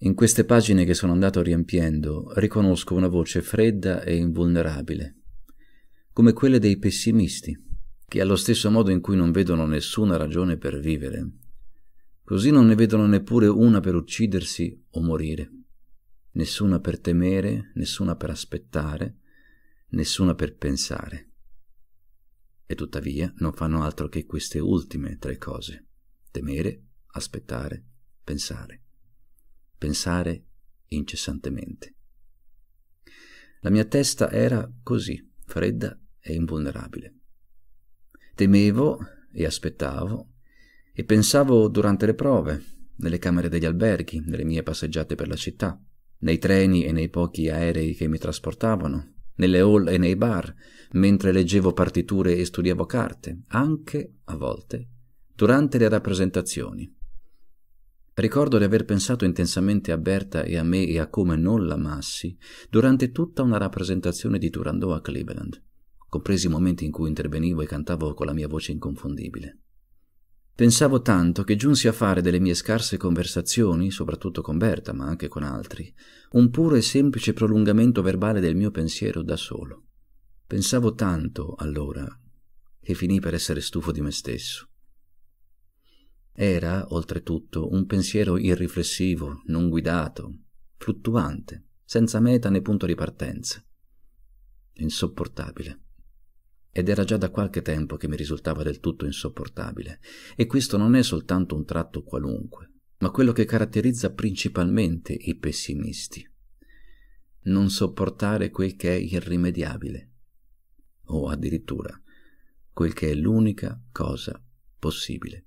In queste pagine che sono andato riempiendo riconosco una voce fredda e invulnerabile, come quelle dei pessimisti, che allo stesso modo in cui non vedono nessuna ragione per vivere, così non ne vedono neppure una per uccidersi o morire, nessuna per temere, nessuna per aspettare, nessuna per pensare. E tuttavia non fanno altro che queste ultime tre cose, temere, aspettare, pensare pensare incessantemente. La mia testa era così, fredda e invulnerabile. Temevo e aspettavo e pensavo durante le prove, nelle camere degli alberghi, nelle mie passeggiate per la città, nei treni e nei pochi aerei che mi trasportavano, nelle hall e nei bar, mentre leggevo partiture e studiavo carte, anche, a volte, durante le rappresentazioni. Ricordo di aver pensato intensamente a Berta e a me e a come non l'amassi durante tutta una rappresentazione di Turandot a Cleveland, compresi i momenti in cui intervenivo e cantavo con la mia voce inconfondibile. Pensavo tanto che giunsi a fare delle mie scarse conversazioni, soprattutto con Berta, ma anche con altri, un puro e semplice prolungamento verbale del mio pensiero da solo. Pensavo tanto, allora, che finì per essere stufo di me stesso. Era, oltretutto, un pensiero irriflessivo, non guidato, fluttuante, senza meta né punto di partenza. Insopportabile. Ed era già da qualche tempo che mi risultava del tutto insopportabile. E questo non è soltanto un tratto qualunque, ma quello che caratterizza principalmente i pessimisti. Non sopportare quel che è irrimediabile, o addirittura quel che è l'unica cosa possibile.